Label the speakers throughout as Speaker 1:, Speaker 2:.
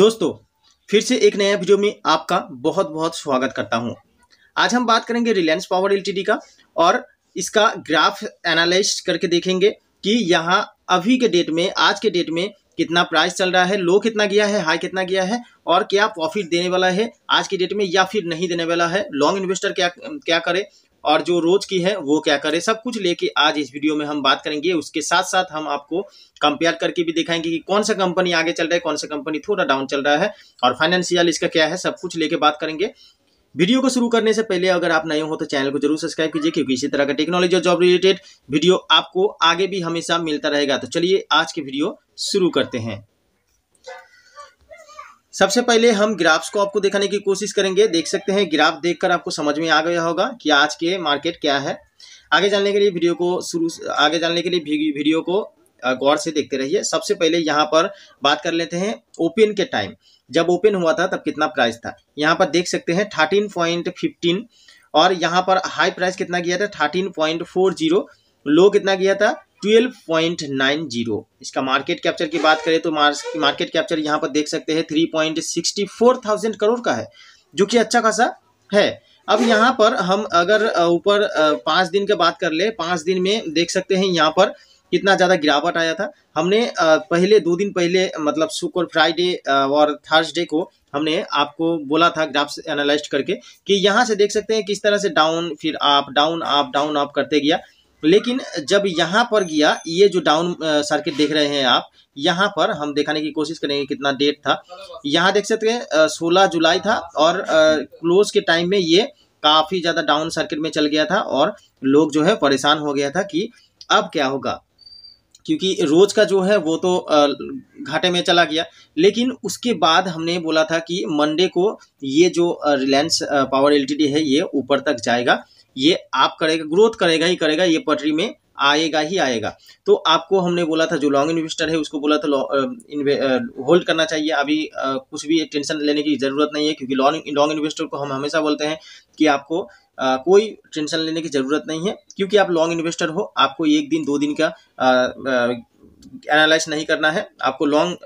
Speaker 1: दोस्तों फिर से एक नया वीडियो में आपका बहुत बहुत स्वागत करता हूं आज हम बात करेंगे रिलायंस पावर एलटीडी का और इसका ग्राफ एनालाइज करके देखेंगे कि यहाँ अभी के डेट में आज के डेट में कितना प्राइस चल रहा है लो कितना गया है हाई कितना गया है और क्या प्रॉफिट देने वाला है आज के डेट में या फिर नहीं देने वाला है लॉन्ग इन्वेस्टर क्या क्या करे और जो रोज की है वो क्या करे सब कुछ लेके आज इस वीडियो में हम बात करेंगे उसके साथ साथ हम आपको कंपेयर करके भी दिखाएंगे कि कौन सा कंपनी आगे चल रहा है कौन सा कंपनी थोड़ा डाउन चल रहा है और फाइनेंशियल इसका क्या है सब कुछ लेके बात करेंगे वीडियो को शुरू करने से पहले अगर आप नए हो तो चैनल को जरूर सब्सक्राइब कीजिए क्योंकि इसी तरह का टेक्नोलॉजी और जॉब रिलेटेड वीडियो आपको आगे भी हमेशा मिलता रहेगा तो चलिए आज की वीडियो शुरू करते हैं सबसे पहले हम ग्राफ्स को आपको दिखाने की कोशिश करेंगे देख सकते हैं ग्राफ देखकर आपको समझ में आ गया होगा कि आज के मार्केट क्या है आगे जानने के लिए वीडियो को शुरू आगे जानने के लिए वीडियो को गौर से देखते रहिए सबसे पहले यहाँ पर बात कर लेते हैं ओपन के टाइम जब ओपन हुआ था तब कितना प्राइस था यहाँ पर देख सकते हैं थर्टीन पॉइंट फिफ्टीन और यहाँ पर हाई प्राइस कितना गया था thirteen point four zero low कितना गया था ट्वेल्व पॉइंट नाइन जीरो इसका मार्केट कैप्चर की बात करें तो मार्केट कैप्चर यहाँ पर देख सकते हैं three point sixty four thousand crore का है जो कि अच्छा खासा है अब यहाँ पर हम अगर ऊपर पाँच दिन का बात कर ले पाँच दिन में देख सकते हैं यहाँ पर कितना ज़्यादा गिरावट आया था हमने पहले दो दिन पहले मतलब शुक्र फ्राइडे और थर्सडे को हमने आपको बोला था ग्राफ्स एनालाइज करके कि यहाँ से देख सकते हैं किस तरह से डाउन फिर आप डाउन आप डाउन आप करते गया लेकिन जब यहाँ पर गया ये जो डाउन सर्किट देख रहे हैं आप यहाँ पर हम दिखाने की कोशिश करेंगे कितना डेट था यहाँ देख सकते हैं सोलह जुलाई था और क्लोज के टाइम में ये काफ़ी ज़्यादा डाउन सर्किट में चल गया था और लोग जो है परेशान हो गया था कि अब क्या होगा क्योंकि रोज़ का जो है वो तो घाटे में चला गया लेकिन उसके बाद हमने बोला था कि मंडे को ये जो रिलायंस पावर एलटीडी है ये ऊपर तक जाएगा ये आप करेगा ग्रोथ करेगा ही करेगा ये पटरी में आएगा ही आएगा तो आपको हमने बोला था जो लॉन्ग इन्वेस्टर है उसको बोला था होल्ड करना चाहिए अभी आ, कुछ भी टेंशन लेने की ज़रूरत नहीं है क्योंकि लॉन्ग लॉन्ग इन्वेस्टर को हम हमेशा बोलते हैं कि आपको आ, कोई टेंशन लेने की ज़रूरत नहीं है क्योंकि आप लॉन्ग इन्वेस्टर हो आपको एक दिन दो दिन का एनालाइज नहीं करना है आपको लॉन्ग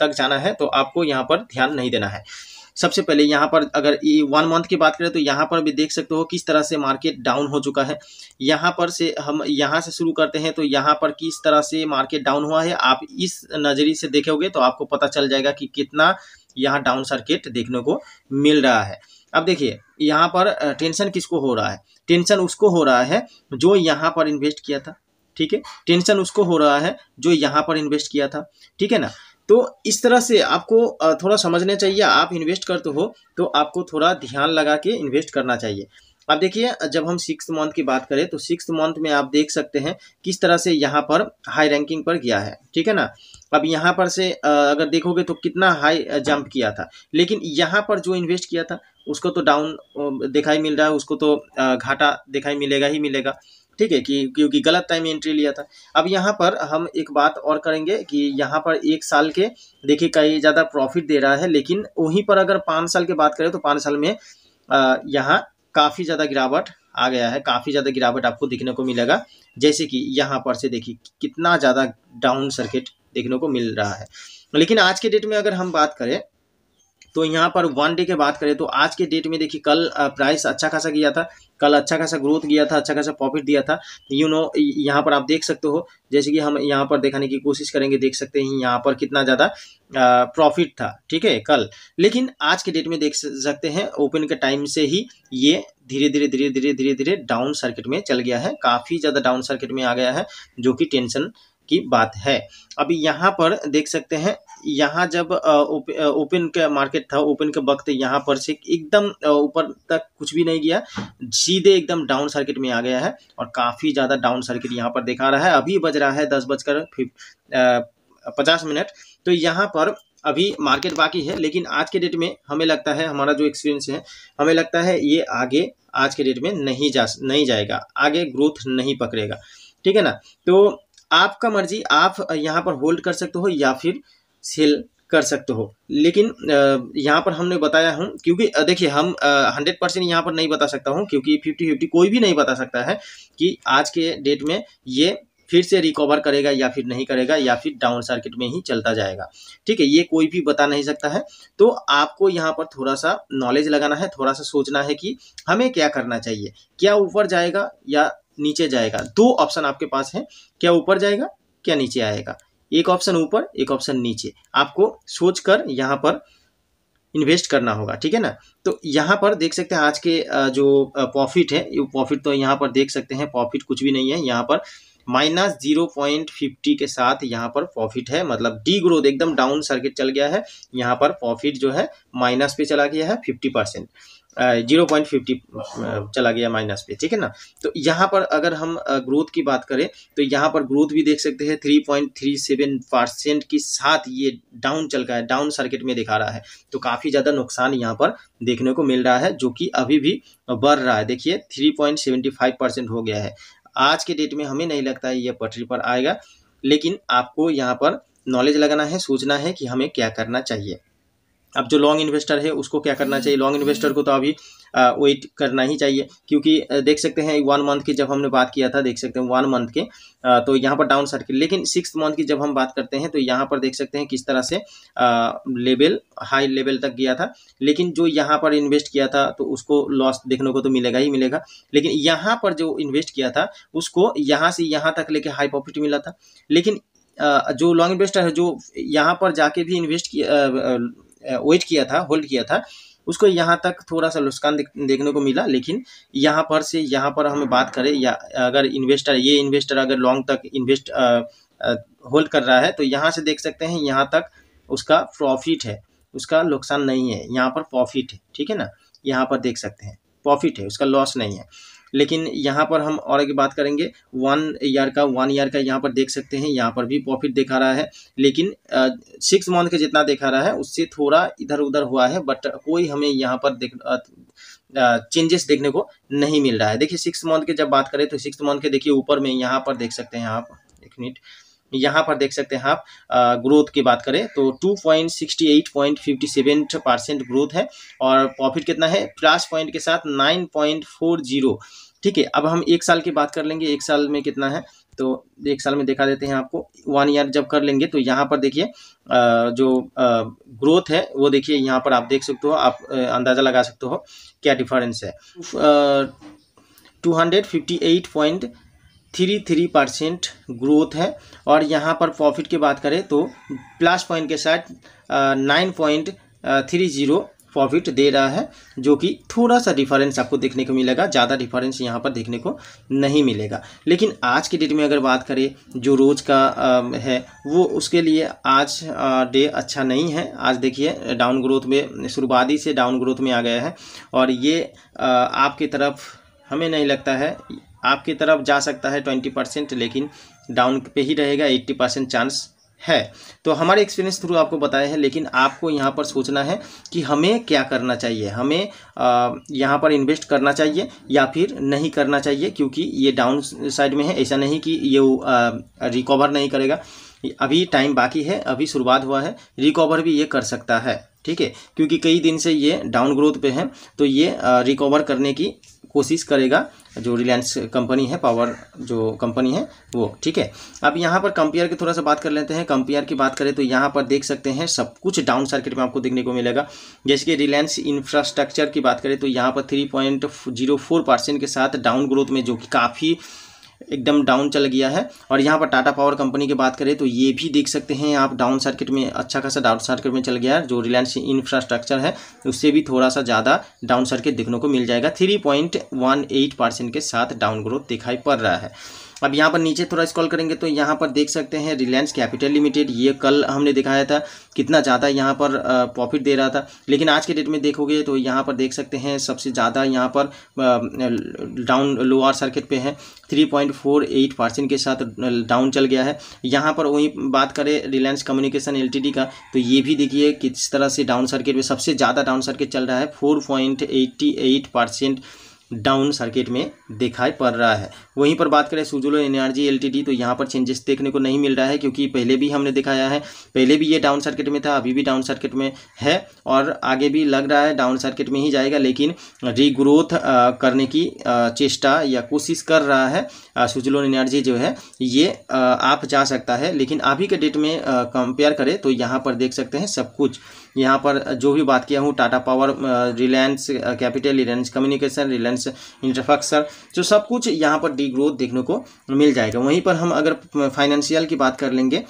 Speaker 1: तक जाना है तो आपको यहाँ पर ध्यान नहीं देना है सबसे पहले यहाँ पर अगर वन मंथ की बात करें तो यहाँ पर भी देख सकते हो किस तरह से मार्केट डाउन हो चुका है यहाँ पर से हम यहाँ से शुरू करते हैं तो यहाँ पर किस तरह से मार्केट डाउन हुआ है आप इस नज़रिए से देखोगे तो आपको पता चल जाएगा कि कितना यहाँ डाउन सर्किट देखने को मिल रहा है अब देखिए यहाँ पर टेंशन किसको हो रहा है टेंशन उसको हो रहा है जो यहाँ पर इन्वेस्ट किया था ठीक है टेंशन उसको हो रहा है जो यहाँ पर इन्वेस्ट किया था ठीक है ना तो इस तरह से आपको थोड़ा समझना चाहिए आप इन्वेस्ट करते हो तो आपको थोड़ा ध्यान लगा के इन्वेस्ट करना चाहिए अब देखिए जब हम सिक्स मंथ की बात करें तो सिक्स मंथ में आप देख सकते हैं किस तरह से यहाँ पर हाई रैंकिंग पर गया है ठीक है ना अब यहाँ पर से अगर देखोगे तो कितना हाई जंप किया था लेकिन यहाँ पर जो इन्वेस्ट किया था उसको तो डाउन दिखाई मिल रहा है उसको तो घाटा दिखाई मिलेगा ही मिलेगा ठीक है कि क्योंकि गलत टाइम एंट्री लिया था अब यहाँ पर हम एक बात और करेंगे कि यहाँ पर एक साल के देखिए कई ज़्यादा प्रॉफिट दे रहा है लेकिन वहीं पर अगर पाँच साल की बात करें तो पाँच साल में यहाँ काफ़ी ज़्यादा गिरावट आ गया है काफ़ी ज़्यादा गिरावट आपको देखने को मिलेगा जैसे कि यहाँ पर से देखिए कितना ज़्यादा डाउन सर्किट देखने को मिल रहा है लेकिन आज के डेट में अगर हम बात करें तो यहाँ पर वन डे के बात करें तो आज के डेट में देखिए कल प्राइस अच्छा खासा गया था कल अच्छा खासा ग्रोथ गया था अच्छा खासा प्रॉफिट दिया था यू you नो know, यहाँ पर आप देख सकते हो जैसे कि हम यहाँ पर दिखाने की कोशिश करेंगे देख सकते हैं यहाँ पर कितना ज़्यादा प्रॉफिट था ठीक है कल लेकिन आज के डेट में देख सकते हैं ओपन के टाइम से ही ये धीरे धीरे धीरे धीरे धीरे धीरे डाउन सर्किट में चल गया है काफ़ी ज़्यादा डाउन सर्किट में आ गया है जो कि टेंशन की बात है अभी यहाँ पर देख सकते हैं यहाँ जब ओपन का मार्केट था ओपन के वक्त यहाँ पर से एकदम ऊपर तक कुछ भी नहीं गया सीधे एकदम डाउन सर्किट में आ गया है और काफ़ी ज़्यादा डाउन सर्किट यहाँ पर दिखा रहा है अभी बज रहा है दस बजकर पचास मिनट तो यहाँ पर अभी मार्केट बाकी है लेकिन आज के डेट में हमें लगता है हमारा जो एक्सपीरियंस है हमें लगता है ये आगे आज के डेट में नहीं जा नहीं जाएगा आगे ग्रोथ नहीं पकड़ेगा ठीक है ना तो आपका मर्जी आप यहाँ पर होल्ड कर सकते हो या फिर सेल कर सकते हो लेकिन यहाँ पर हमने बताया हूँ क्योंकि देखिए हम हंड्रेड परसेंट यहाँ पर नहीं बता सकता हूँ क्योंकि फिफ्टी फिफ्टी कोई भी नहीं बता सकता है कि आज के डेट में ये फिर से रिकवर करेगा या फिर नहीं करेगा या फिर डाउन सर्किट में ही चलता जाएगा ठीक है ये कोई भी बता नहीं सकता है तो आपको यहाँ पर थोड़ा सा नॉलेज लगाना है थोड़ा सा सोचना है कि हमें क्या करना चाहिए क्या ऊपर जाएगा या नीचे जाएगा दो ऑप्शन आपके पास है क्या ऊपर जाएगा क्या नीचे आएगा एक ऑप्शन ऊपर एक ऑप्शन नीचे आपको सोच कर यहाँ पर इन्वेस्ट करना होगा ठीक है ना तो यहाँ पर देख सकते हैं आज के जो प्रॉफिट है ये प्रॉफिट तो यहाँ पर देख सकते हैं प्रॉफिट कुछ भी नहीं है यहाँ पर माइनस जीरो पॉइंट फिफ्टी के साथ यहाँ पर प्रॉफिट है मतलब डी ग्रोथ एकदम डाउन सर्किट चल गया है यहाँ पर प्रॉफिट जो है माइनस पे चला गया है fifty percent zero point fifty चला गया माइनस पे ठीक है ना तो यहाँ पर अगर हम ग्रोथ की बात करें तो यहाँ पर ग्रोथ भी देख सकते हैं three point three seven percent के साथ ये डाउन चल रहा है डाउन सर्किट में दिखा रहा है तो काफ़ी ज़्यादा नुकसान यहाँ पर देखने को मिल रहा है जो कि अभी भी बढ़ रहा है देखिए three point seventy five percent हो गया है आज के डेट में हमें नहीं लगता है ये पटरी पर आएगा लेकिन आपको यहाँ पर नॉलेज लगाना है सोचना है कि हमें क्या करना चाहिए अब जो लॉन्ग इन्वेस्टर है उसको क्या करना चाहिए लॉन्ग इन्वेस्टर को तो अभी वेट करना ही चाहिए क्योंकि देख सकते हैं वन मंथ की जब हमने बात किया था देख सकते हैं वन मंथ के तो यहाँ पर डाउन सर्किल लेकिन सिक्स मंथ की जब हम बात करते हैं तो यहाँ पर देख सकते हैं किस तरह से लेवल हाई लेवल तक गया था लेकिन जो यहाँ पर इन्वेस्ट किया था तो उसको लॉस देखने को तो मिलेगा ही मिलेगा लेकिन यहाँ पर जो इन्वेस्ट किया था उसको यहाँ से यहाँ तक लेके हाई प्रॉफिट मिला था लेकिन जो लॉन्ग इन्वेस्टर है जो यहाँ पर जाके भी इन्वेस्ट किया वेट किया था होल्ड किया था उसको यहाँ तक थोड़ा सा नुकसान देखने को मिला लेकिन यहाँ पर से यहाँ पर हमें बात करें या अगर इन्वेस्टर ये इन्वेस्टर अगर लॉन्ग तक इन्वेस्ट होल्ड कर रहा है तो यहाँ से देख सकते हैं यहाँ तक उसका प्रॉफिट है उसका नुकसान नहीं है यहाँ पर प्रॉफिट है ठीक है ना यहाँ पर देख सकते हैं प्रॉफिट है उसका लॉस नहीं है लेकिन यहाँ पर हम और आगे बात करेंगे वन ईयर का वन ईयर का यहाँ पर देख सकते हैं यहाँ पर भी प्रॉफिट दिखा रहा है लेकिन सिक्स मंथ का जितना दिखा रहा है उससे थोड़ा इधर उधर हुआ है बट कोई हमें यहाँ पर देख चेंजेस देखने को नहीं मिल रहा है देखिए सिक्स मंथ के जब बात करें तो सिक्स मंथ के देखिए ऊपर में यहाँ पर देख सकते हैं आप एक मिनट यहाँ पर देख सकते हैं आप ग्रोथ की बात करें तो 2.68.57 परसेंट ग्रोथ है और प्रॉफिट कितना है प्लस पॉइंट के साथ 9.40 ठीक है अब हम एक साल की बात कर लेंगे एक साल में कितना है तो एक साल में देखा देते हैं आपको वन ईयर जब कर लेंगे तो यहाँ पर देखिए जो ग्रोथ है वो देखिए यहाँ पर आप देख सकते हो आप अंदाज़ा लगा सकते हो क्या डिफरेंस है two hundred fifty eight point three three percent growth है और यहाँ पर प्रॉफिट की बात करें तो प्लस पॉइंट के साथ nine point three zero profit दे रहा है जो कि थोड़ा सा डिफरेंस आपको देखने को मिलेगा ज़्यादा डिफरेंस यहाँ पर देखने को नहीं मिलेगा लेकिन आज के डेट में अगर बात करें जो रोज़ का है वो उसके लिए आज डे अच्छा नहीं है आज देखिए डाउन ग्रोथ में शुरुआती से डाउन ग्रोथ में आ गया है और ये आपकी तरफ हमें नहीं लगता है आपकी तरफ जा सकता है ट्वेंटी परसेंट लेकिन डाउन पे ही रहेगा एट्टी परसेंट चांस है तो हमारे एक्सपीरियंस थ्रू आपको बताया है लेकिन आपको यहाँ पर सोचना है कि हमें क्या करना चाहिए हमें यहाँ पर इन्वेस्ट करना चाहिए या फिर नहीं करना चाहिए क्योंकि ये डाउन साइड में है ऐसा नहीं कि ये रिकवर नहीं करेगा अभी टाइम बाकी है अभी शुरुआत हुआ है रिकवर भी ये कर सकता है ठीक है क्योंकि कई दिन से ये डाउन ग्रोथ पे है तो ये रिकवर करने की कोशिश करेगा जो रिलायंस कंपनी है पावर जो कंपनी है वो ठीक है अब यहाँ पर कंपेयर की थोड़ा सा बात कर लेते हैं कंपेयर की बात करें तो यहाँ पर देख सकते हैं सब कुछ डाउन सर्किट में आपको देखने को मिलेगा जैसे कि रिलायंस इंफ्रास्ट्रक्चर की बात करें तो यहाँ पर three point zero four percent के साथ डाउन ग्रोथ में जो कि काफ़ी एकदम डाउन चल गया है और यहाँ पर टाटा पावर कंपनी की बात करें तो ये भी देख सकते हैं आप डाउन सर्किट में अच्छा खासा डाउन सर्किट में चल गया है जो रिलायंस इंफ्रास्ट्रक्चर है उससे भी थोड़ा सा ज़्यादा डाउन सर्किट देखने को मिल जाएगा थ्री के साथ डाउन ग्रोथ दिखाई पड़ रहा है अब यहाँ पर नीचे थोड़ा स्कॉल करेंगे तो यहाँ पर देख सकते हैं रिलायंस कैपिटल लिमिटेड ये कल हमने दिखाया था कितना ज़्यादा यहाँ पर प्रॉफिट दे रहा था लेकिन आज के डेट में देखोगे तो यहाँ पर देख सकते हैं सबसे ज़्यादा यहाँ पर डाउन लोअर सर्किट पे है 3.48 परसेंट के साथ डाउन चल गया है यहाँ पर वहीं बात करें रिलायंस कम्युनिकेशन एल का तो ये भी देखिए किस तरह से डाउन सर्किट में सबसे ज़्यादा डाउन सर्किट चल रहा है फोर परसेंट डाउन सर्किट में दिखाई पड़ रहा है वहीं पर बात करें सुजुलो एनआरजी एलटीडी तो यहाँ पर चेंजेस देखने को नहीं मिल रहा है क्योंकि पहले भी हमने दिखाया है पहले भी ये डाउन सर्किट में था अभी भी डाउन सर्किट में है और आगे भी लग रहा है डाउन सर्किट में ही जाएगा लेकिन रीग्रोथ करने की चेष्टा या कोशिश कर रहा है सुजुलो एनआरजी जो है ये आप जा सकता है लेकिन अभी के डेट में कंपेयर करें तो यहाँ पर देख सकते हैं सब कुछ यहाँ पर जो भी बात किया हूँ Tata power Reliance capital Reliance communication Reliance infrastructure जो सब कुछ यहाँ पर डी ग्रोथ देखने को मिल जाएगा वहीं पर हम अगर फाइनेंशियल की बात कर लेंगे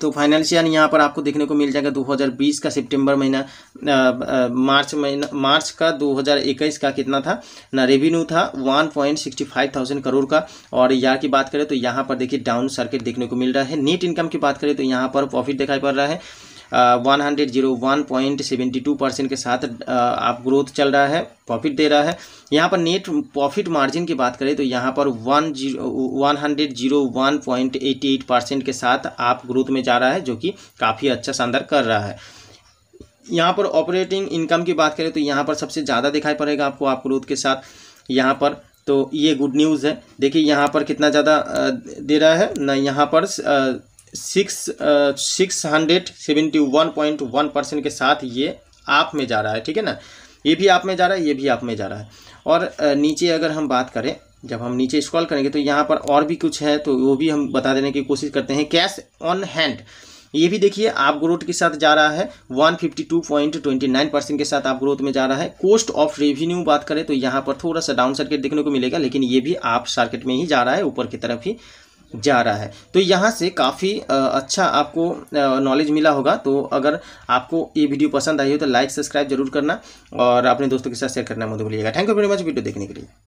Speaker 1: तो फाइनेंशियल यहाँ पर आपको देखने को मिल जाएगा 2020 का सितंबर महीना मार्च महीना मार्च का 2021 का कितना था ना रेवेन्यू था 1.65000 थाउजेंड करोड़ का और यार की बात करें तो यहाँ पर देखिए डाउन सर्किट देखने को मिल रहा है नेट इनकम की बात करें तो यहाँ पर प्रॉफिट दिखाई पड़ रहा है one hundred zero one point seventy two percent के साथ आप ग्रोथ चल रहा है प्रॉफिट दे रहा है यहाँ पर नेट प्रॉफिट मार्जिन की बात करें तो यहाँ पर one zero one hundred zero one point eight percent के साथ आप ग्रोथ में जा रहा है जो कि काफ़ी अच्छा शानदार कर रहा है यहाँ पर ऑपरेटिंग इनकम की बात करें तो यहाँ पर सबसे ज़्यादा दिखाई पड़ेगा आपको आप ग्रोथ के साथ यहाँ पर तो ये गुड न्यूज़ है देखिए यहाँ पर कितना ज़्यादा दे रहा है ना यहाँ पर six six hundred seventy one point one percent के साथ ये आप में जा रहा है ठीक है ना ये भी आप में जा रहा है ये भी आप में जा रहा है और नीचे अगर हम बात करें जब हम नीचे स्क्रॉल करेंगे तो यहाँ पर और भी कुछ है तो वो भी हम बता देने की कोशिश करते हैं कैश ऑन हैंड ये भी देखिए आप ग्रोथ के साथ जा रहा है 152.29 परसेंट के साथ आप ग्रोथ में जा रहा है कोस्ट ऑफ रेवेन्यू बात करें तो यहाँ पर थोड़ा सा डाउन सर्किट देखने को मिलेगा लेकिन ये भी आप सर्किट में ही जा रहा है ऊपर की तरफ ही जा रहा है तो यहाँ से काफ़ी अच्छा आपको नॉलेज मिला होगा तो अगर आपको ये वीडियो पसंद आई हो तो लाइक सब्सक्राइब जरूर करना और अपने दोस्तों के साथ शेयर करना मुझे भूलिएगा thank you very much video देखने के लिए